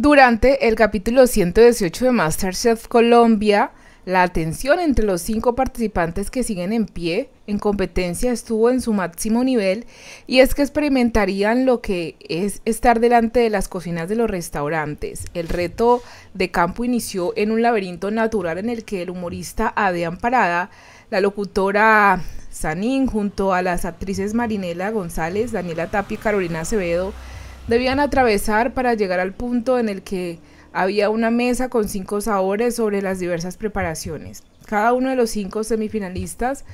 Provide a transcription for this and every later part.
Durante el capítulo 118 de MasterChef Colombia, la tensión entre los cinco participantes que siguen en pie en competencia estuvo en su máximo nivel y es que experimentarían lo que es estar delante de las cocinas de los restaurantes. El reto de campo inició en un laberinto natural en el que el humorista Adrián Parada, la locutora Sanín junto a las actrices Marinela González, Daniela Tapia y Carolina Acevedo Debían atravesar para llegar al punto en el que había una mesa con cinco sabores sobre las diversas preparaciones. Cada uno de los cinco semifinalistas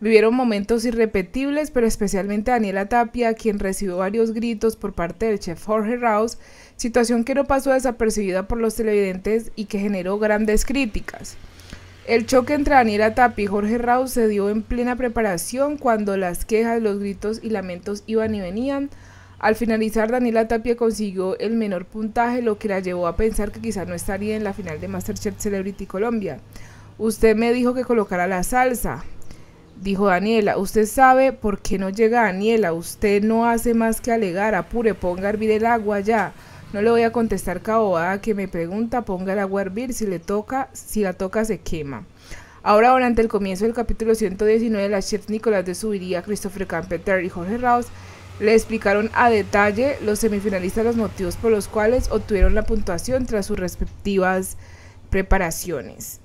vivieron momentos irrepetibles, pero especialmente Daniela Tapia, quien recibió varios gritos por parte del chef Jorge Raus, situación que no pasó desapercibida por los televidentes y que generó grandes críticas. El choque entre Daniela Tapia y Jorge Raus se dio en plena preparación cuando las quejas, los gritos y lamentos iban y venían, al finalizar, Daniela Tapia consiguió el menor puntaje, lo que la llevó a pensar que quizás no estaría en la final de Masterchef Celebrity Colombia. Usted me dijo que colocara la salsa, dijo Daniela. Usted sabe por qué no llega Daniela. Usted no hace más que alegar. Apure, ponga a hervir el agua ya. No le voy a contestar cabobada que me pregunta. Ponga el agua a hervir. Si le toca, si la toca, se quema. Ahora, durante el comienzo del capítulo 119, la chef Nicolás de Subiría, Christopher Campeter y Jorge Raus le explicaron a detalle los semifinalistas los motivos por los cuales obtuvieron la puntuación tras sus respectivas preparaciones.